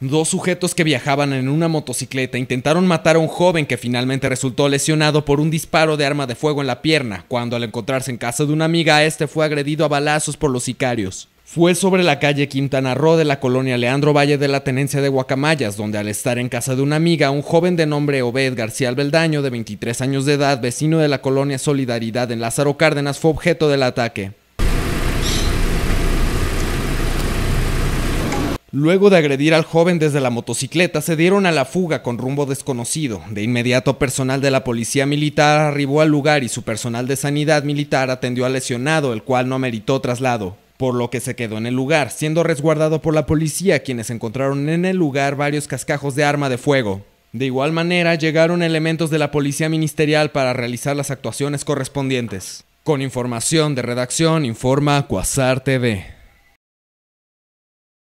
Dos sujetos que viajaban en una motocicleta intentaron matar a un joven que finalmente resultó lesionado por un disparo de arma de fuego en la pierna, cuando al encontrarse en casa de una amiga, este fue agredido a balazos por los sicarios. Fue sobre la calle Quintana Roo de la colonia Leandro Valle de la tenencia de Guacamayas, donde al estar en casa de una amiga, un joven de nombre Obed García Albeldaño, de 23 años de edad, vecino de la colonia Solidaridad en Lázaro Cárdenas, fue objeto del ataque. Luego de agredir al joven desde la motocicleta, se dieron a la fuga con rumbo desconocido. De inmediato, personal de la policía militar arribó al lugar y su personal de sanidad militar atendió al lesionado, el cual no ameritó traslado por lo que se quedó en el lugar, siendo resguardado por la policía, quienes encontraron en el lugar varios cascajos de arma de fuego. De igual manera, llegaron elementos de la policía ministerial para realizar las actuaciones correspondientes. Con información de redacción, informa Cuasar TV.